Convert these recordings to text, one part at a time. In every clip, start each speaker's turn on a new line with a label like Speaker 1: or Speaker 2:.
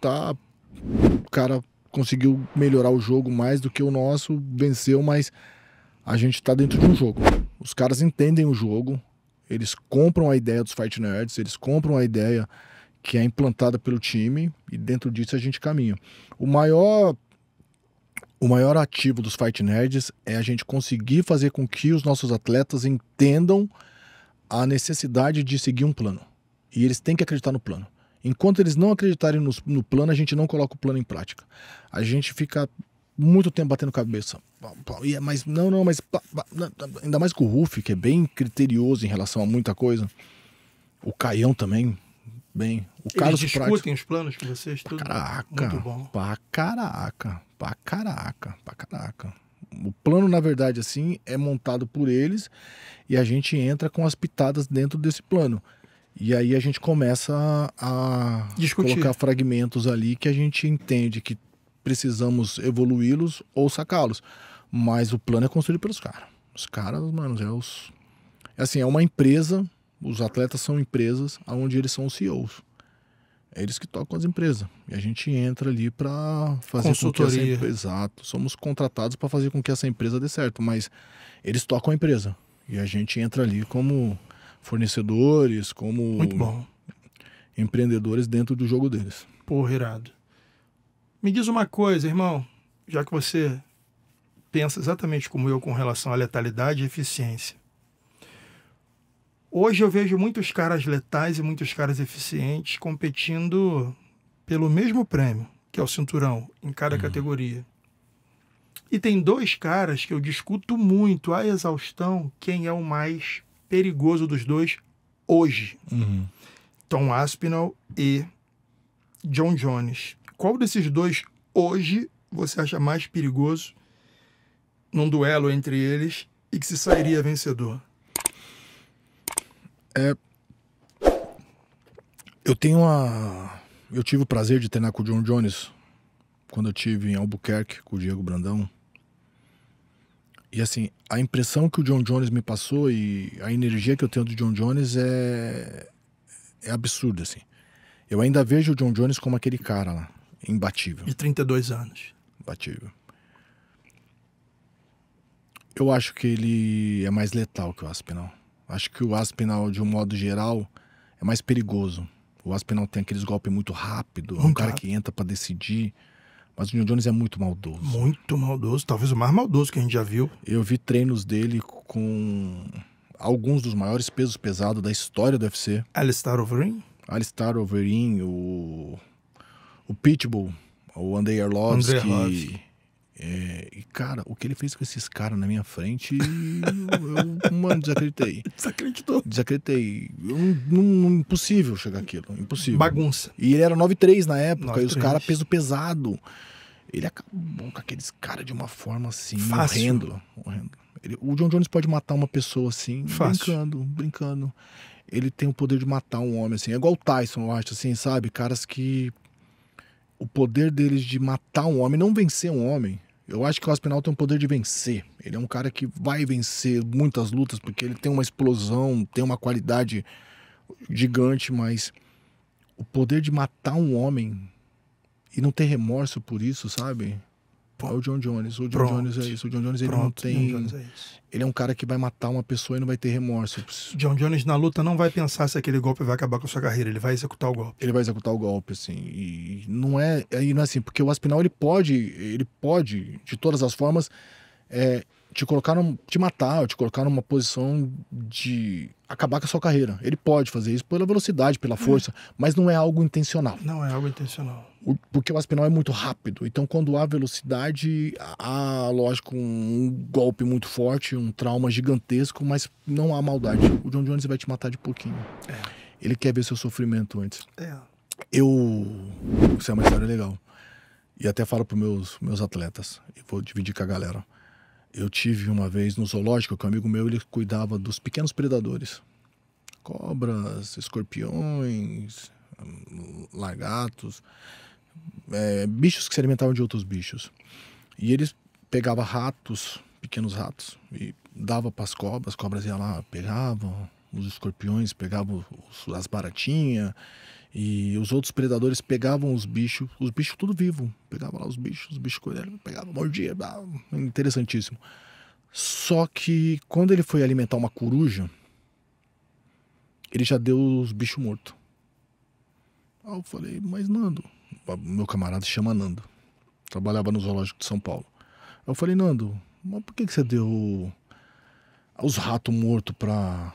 Speaker 1: tá. O cara conseguiu melhorar o jogo mais do que o nosso, venceu, mas a gente tá dentro de um jogo. Os caras entendem o jogo, eles compram a ideia dos Fight Nerds, eles compram a ideia que é implantada pelo time e dentro disso a gente caminha. O maior o maior ativo dos Fight Nerds é a gente conseguir fazer com que os nossos atletas entendam a necessidade de seguir um plano. E eles têm que acreditar no plano. Enquanto eles não acreditarem no, no, plano, a gente não coloca o plano em prática. A gente fica muito tempo batendo cabeça. É, mas não, não, mas tá, ainda mais com o Ruf, que é bem criterioso em relação a muita coisa. O Caião também, bem. O Carlos Eles discutem
Speaker 2: Prates... os planos que vocês tudo. Caraca. Muito bom.
Speaker 1: Pra caraca. Pra caraca. Pra caraca. O plano, na verdade, assim, é montado por eles e a gente entra com as pitadas dentro desse plano. E aí a gente começa a Discutir. colocar fragmentos ali que a gente entende que precisamos evoluí-los ou sacá-los. Mas o plano é construído pelos caras. Os caras, mano, é os. É assim, é uma empresa, os atletas são empresas onde eles são os CEOs. É eles que tocam as empresas. E a gente entra ali para fazer Consultoria. com que essa empresa. Exato. Somos contratados para fazer com que essa empresa dê certo, mas eles tocam a empresa. E a gente entra ali como fornecedores, como Muito bom. empreendedores dentro do jogo deles.
Speaker 2: Porra, irado. Me diz uma coisa, irmão, já que você pensa exatamente como eu com relação à letalidade e eficiência. Hoje eu vejo muitos caras letais e muitos caras eficientes competindo pelo mesmo prêmio, que é o cinturão, em cada uhum. categoria. E tem dois caras que eu discuto muito a exaustão quem é o mais perigoso dos dois hoje. Uhum. Tom Aspinall e John Jones. Qual desses dois hoje você acha mais perigoso num duelo entre eles e que se sairia vencedor?
Speaker 1: É. Eu tenho a. Eu tive o prazer de treinar com o John Jones quando eu tive em Albuquerque com o Diego Brandão e assim, a impressão que o John Jones me passou e a energia que eu tenho do John Jones é, é absurda, assim. Eu ainda vejo o John Jones como aquele cara lá, imbatível. De
Speaker 2: 32 anos.
Speaker 1: Imbatível. Eu acho que ele é mais letal que o Aspinal. Acho que o Aspinal, de um modo geral, é mais perigoso. O Aspinal tem aqueles golpes muito rápido, é um cara que entra para decidir. Mas o Junior Jones é muito maldoso. Muito maldoso, talvez o mais maldoso que a gente já viu. Eu vi treinos dele com alguns dos maiores pesos pesados da história do UFC.
Speaker 2: Alistair Overeem?
Speaker 1: Alistair Overeem, o, o Pitbull, o Andrei Arlovski. Andrei Arlovski. É, e, cara, o que ele fez com esses caras na minha frente, eu, mano, desacreditei. Desacreditou? Desacreditei. Eu, não, não, impossível chegar aquilo. Impossível. Bagunça. E ele era 9-3 na época, e os caras peso pesado. Ele acabou com aqueles caras de uma forma assim, Fácil. horrendo. Ele, o John Jones pode matar uma pessoa assim, Fácil. brincando, brincando. Ele tem o poder de matar um homem assim. É igual o Tyson, eu acho, assim, sabe? Caras que. O poder deles de matar um homem, não vencer um homem, eu acho que o Aspinall tem um poder de vencer. Ele é um cara que vai vencer muitas lutas, porque ele tem uma explosão, tem uma qualidade gigante, mas o poder de matar um homem e não ter remorso por isso, sabe? É o John Jones. O John Pronto. Jones é isso. O John Jones ele Pronto. não tem. É ele é um cara que vai matar uma pessoa e não vai ter remorso.
Speaker 2: John Jones na luta não vai pensar se aquele golpe vai acabar com a sua carreira. Ele vai executar o golpe. Ele vai executar o golpe, assim. E
Speaker 1: não é, e não é assim, porque o Aspinal ele pode, ele pode de todas as formas é, te colocar, num, te matar, te colocar numa posição de acabar com a sua carreira. Ele pode fazer isso pela velocidade, pela é. força, mas não é algo intencional.
Speaker 2: Não é algo intencional.
Speaker 1: O, porque o aspinal é muito rápido. Então, quando há velocidade, há, lógico, um golpe muito forte, um trauma gigantesco, mas não há maldade. O John Jones vai te matar de pouquinho. É. Ele quer ver seu sofrimento antes. É. Eu. Isso é uma história legal. E até falo para meus meus atletas, e vou dividir com a galera. Eu tive uma vez no zoológico que um amigo meu ele cuidava dos pequenos predadores. Cobras, escorpiões, lagartos, é, bichos que se alimentavam de outros bichos. E ele pegava ratos, pequenos ratos, e dava para as cobras, as cobras iam lá, pegavam, os escorpiões pegavam os, as baratinhas e os outros predadores pegavam os bichos, os bichos tudo vivo, pegavam lá os bichos, os bichos pegavam, mordia, interessantíssimo. Só que quando ele foi alimentar uma coruja, ele já deu os bichos mortos. Aí eu falei, mas Nando, meu camarada se chama Nando, trabalhava no zoológico de São Paulo. Aí eu falei, Nando, mas por que, que você deu os ratos mortos pra,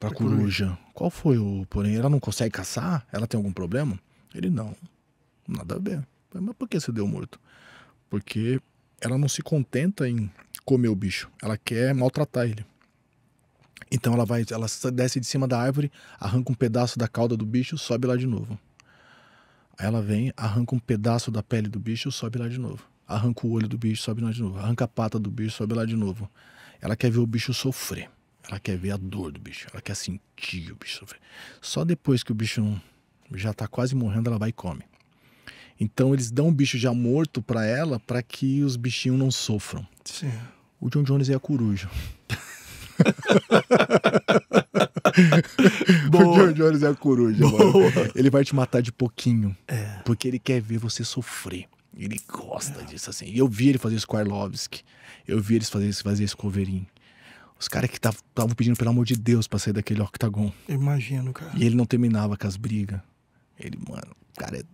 Speaker 1: Pra coruja. coruja. Qual foi o porém? Ela não consegue caçar? Ela tem algum problema? Ele não. Nada a ver. Mas por que você deu morto? Porque ela não se contenta em comer o bicho. Ela quer maltratar ele. Então ela vai, ela desce de cima da árvore, arranca um pedaço da cauda do bicho, sobe lá de novo. Aí ela vem, arranca um pedaço da pele do bicho, sobe lá de novo. Arranca o olho do bicho, sobe lá de novo. Arranca a pata do bicho, sobe lá de novo. Ela quer ver o bicho sofrer. Ela quer ver a dor do bicho, ela quer sentir o bicho sofrer. Só depois que o bicho já está quase morrendo, ela vai e come. Então eles dão o bicho já morto para ela para que os bichinhos não sofram. Sim. O John Jones é a coruja. o John Jones é a coruja, Ele vai te matar de pouquinho. É. Porque ele quer ver você sofrer. Ele gosta é. disso assim. E eu vi ele fazer isso com Arlovski. Eu vi eles fazer, fazer isso com o Overin. Os caras que estavam pedindo, pelo amor de Deus, pra sair daquele octagon. Eu imagino, cara. E ele não terminava com as brigas. Ele, mano, cara, é,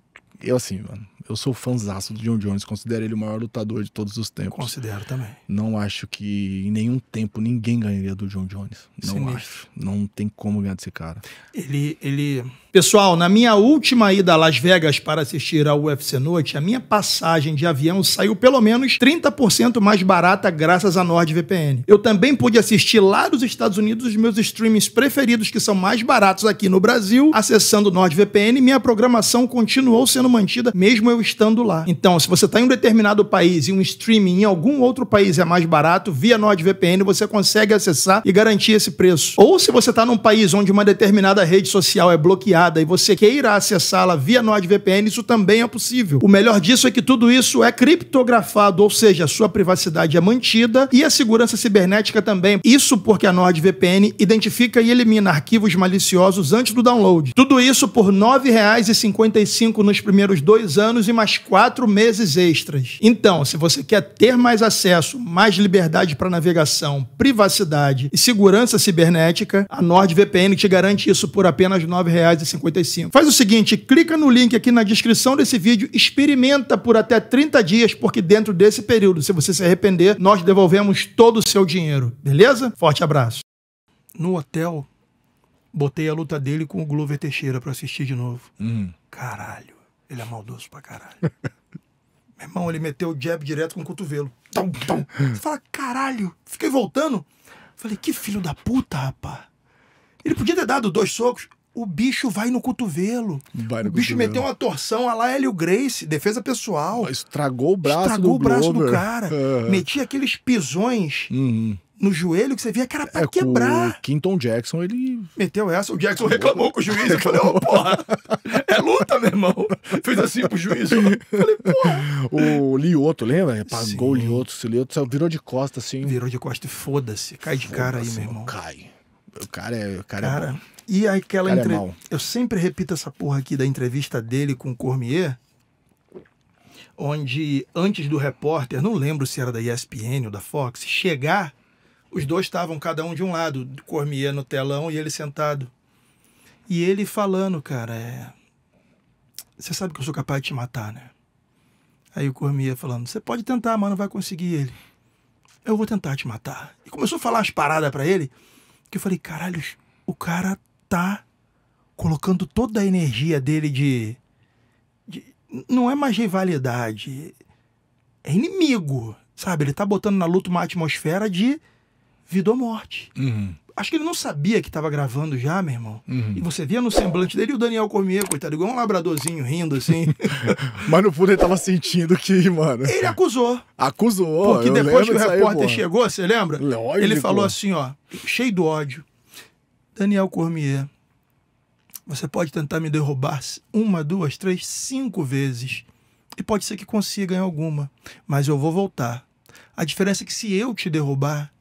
Speaker 1: eu assim, mano eu sou fãzaço do John Jones, considero ele o maior lutador de todos os tempos. Considero também. Não acho que em nenhum tempo ninguém ganharia do John Jones. Não acho. Não tem como
Speaker 2: ganhar desse cara. Ele, ele. Pessoal, na minha última ida a Las Vegas para assistir ao UFC Noite, a minha passagem de avião saiu pelo menos 30% mais barata graças a NordVPN. Eu também pude assistir lá dos Estados Unidos os meus streamings preferidos, que são mais baratos aqui no Brasil, acessando NordVPN. Minha programação continuou sendo mantida, mesmo eu eu estando lá. Então, se você está em um determinado país e um streaming em algum outro país é mais barato, via NordVPN você consegue acessar e garantir esse preço. Ou se você está num país onde uma determinada rede social é bloqueada e você queira acessá-la via NordVPN, isso também é possível. O melhor disso é que tudo isso é criptografado, ou seja, a sua privacidade é mantida e a segurança cibernética também. Isso porque a NordVPN identifica e elimina arquivos maliciosos antes do download. Tudo isso por R$ 9,55 nos primeiros dois anos anos e mais quatro meses extras. Então, se você quer ter mais acesso, mais liberdade para navegação, privacidade e segurança cibernética, a NordVPN te garante isso por apenas R$ 9,55. Faz o seguinte, clica no link aqui na descrição desse vídeo, experimenta por até 30 dias, porque dentro desse período, se você se arrepender, nós devolvemos todo o seu dinheiro, beleza? Forte abraço. No hotel, botei a luta dele com o Glover Teixeira para assistir de novo. Hum. Caralho. Ele é maldoso pra caralho. Meu irmão, ele meteu o jab direto com o cotovelo. Tom, tom. Você fala, caralho, fiquei voltando. Falei, que filho da puta, rapaz. Ele podia ter dado dois socos. O bicho vai no cotovelo. Vai no o bicho cotovelo. meteu uma torção a lá Hélio Grace, defesa pessoal. Estragou o braço Estragou do o braço Glover. do cara. Uhum. Metia aqueles pisões uhum no joelho que você via cara pra é, quebrar. O Quinton Jackson, ele. Meteu essa. O Jackson reclamou com o juiz. Eu falei, ô, oh, porra, é luta, meu irmão. Fez assim pro juiz. Eu falei,
Speaker 1: porra. O Lioto, lembra? Pagou o Lioto. O Lioto virou de
Speaker 2: costa, assim. Virou de costa, foda-se. Cai de foda cara aí, meu irmão. Cai. O cara é. O cara, é cara é e aquela cara entre... é Eu sempre repito essa porra aqui da entrevista dele com o Cormier onde antes do repórter, não lembro se era da ESPN ou da Fox, chegar os dois estavam, cada um de um lado, Cormier no telão e ele sentado. E ele falando, cara, é... Você sabe que eu sou capaz de te matar, né? Aí o Cormier falando, você pode tentar, mas não vai conseguir ele. Eu vou tentar te matar. E começou a falar umas paradas para ele, que eu falei, caralho, o cara tá colocando toda a energia dele de, de, não é mais rivalidade, é inimigo, sabe? Ele tá botando na luta uma atmosfera de vida ou morte. Uhum. Acho que ele não sabia que estava gravando já, meu irmão. Uhum. E você via no semblante dele o Daniel Cormier, coitado, igual um labradorzinho rindo assim. Mas no fundo ele estava sentindo que, mano. Ele acusou. Acusou. Porque depois que o repórter aí, chegou, você lembra? Lógico. Ele falou assim, ó, cheio do ódio. Daniel Cormier, você pode tentar me derrubar uma, duas, três, cinco vezes. E pode ser que consiga em alguma. Mas eu vou voltar. A diferença é que se eu te derrubar,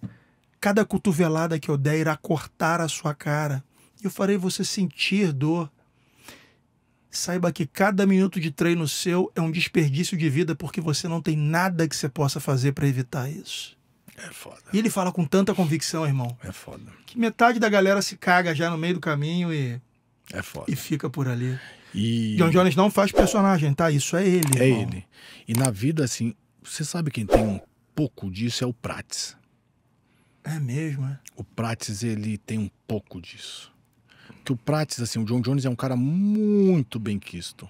Speaker 2: Cada cotovelada que eu der irá cortar a sua cara. e Eu farei você sentir dor. Saiba que cada minuto de treino seu é um desperdício de vida porque você não tem nada que você possa fazer para evitar isso. É foda. E ele fala com tanta convicção, irmão. É foda. Que metade da galera se caga já no meio do caminho e. É foda. E fica por ali. E... John Jones não faz personagem, tá?
Speaker 1: Isso é ele. É irmão. ele. E na vida, assim, você sabe quem tem um pouco disso é o Prates.
Speaker 2: É mesmo, é?
Speaker 1: O Prates, ele tem um pouco disso. Que o Prates, assim, o John Jones é um cara muito bem quisto.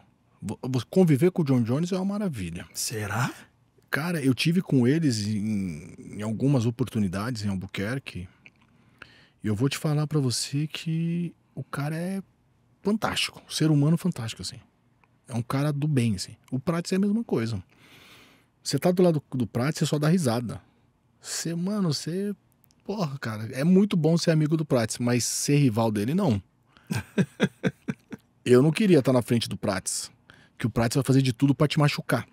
Speaker 1: Conviver com o John Jones é uma maravilha. Será? Cara, eu tive com eles em, em algumas oportunidades em Albuquerque. E eu vou te falar para você que o cara é fantástico, um ser humano fantástico, assim. É um cara do bem, assim. O Prates é a mesma coisa. Você tá do lado do Prates, você só dá risada. Você, mano, você porra, cara, é muito bom ser amigo do Prates, mas ser rival dele, não. eu não queria estar na frente do Prates, que o Prates vai fazer de tudo para te machucar.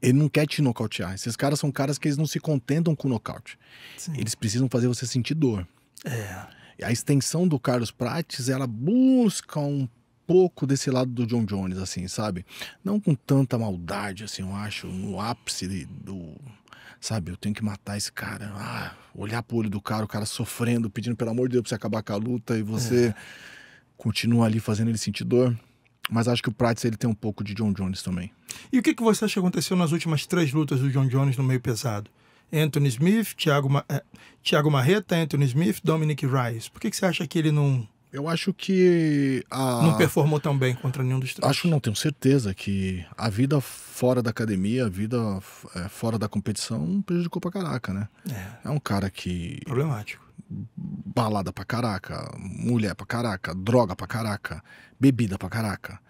Speaker 1: Ele não quer te nocautear. Esses caras são caras que eles não se contentam com o nocaute. Sim. Eles precisam fazer você sentir dor. É. A extensão do Carlos Prates, ela busca um pouco desse lado do John Jones, assim, sabe? Não com tanta maldade, assim, eu acho, no ápice do, sabe? Eu tenho que matar esse cara. Ah, olhar pro olho do cara, o cara sofrendo, pedindo pelo amor de Deus pra você acabar com a luta e você é. continua ali fazendo ele sentir dor. Mas acho que o Prates ele tem um pouco de John Jones também.
Speaker 2: E o que, que você acha que aconteceu nas últimas três lutas do John Jones no meio pesado? Anthony Smith, Thiago, Ma... Eh, Thiago Marreta, Anthony Smith, Dominic Rice. Por que, que você acha que ele não eu acho que. A... Não performou tão bem contra nenhum dos três. Acho, não, tenho
Speaker 1: certeza que a vida fora da academia, a vida é, fora da competição, prejudicou pra caraca, né? É. é um cara que. Problemático. Balada pra caraca, mulher pra caraca, droga pra caraca, bebida pra caraca.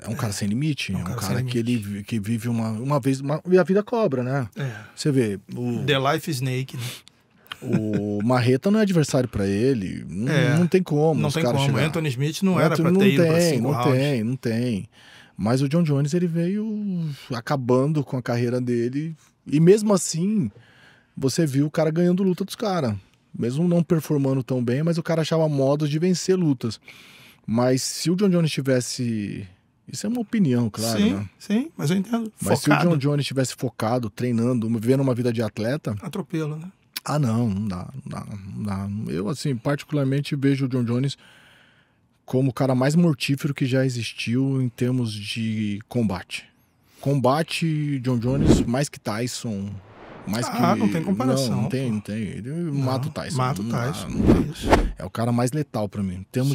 Speaker 1: É um é. cara sem limite, é um, é um cara, cara que, ele, que vive uma, uma vez. Uma, e a vida cobra, né? É. Você vê. O...
Speaker 2: The Life Snake, né?
Speaker 1: O Marreta não é adversário para ele. Não, é, não, tem como. Não tem como. Chegar. Anthony Smith não, não era para ter não ido tem, Não rounds. tem, não tem. Mas o John Jones ele veio acabando com a carreira dele. E mesmo assim, você viu o cara ganhando luta dos caras. Mesmo não performando tão bem, mas o cara achava modos de vencer lutas. Mas se o John Jones tivesse. Isso é uma opinião, claro. Sim, né? sim, mas eu entendo. Mas focado. se o John Jones tivesse focado, treinando, vivendo uma vida de atleta. Atropelo, né? Ah, não, não dá, não dá, não dá. Eu, assim, particularmente vejo o John Jones como o cara mais mortífero que já existiu em termos de combate. Combate, John Jones, mais que Tyson. Mais ah, que... não tem comparação. Não, não tem, não tem. Ele não, mata o Tyson. Mata o Tyson. é o cara mais letal para mim. Em termos de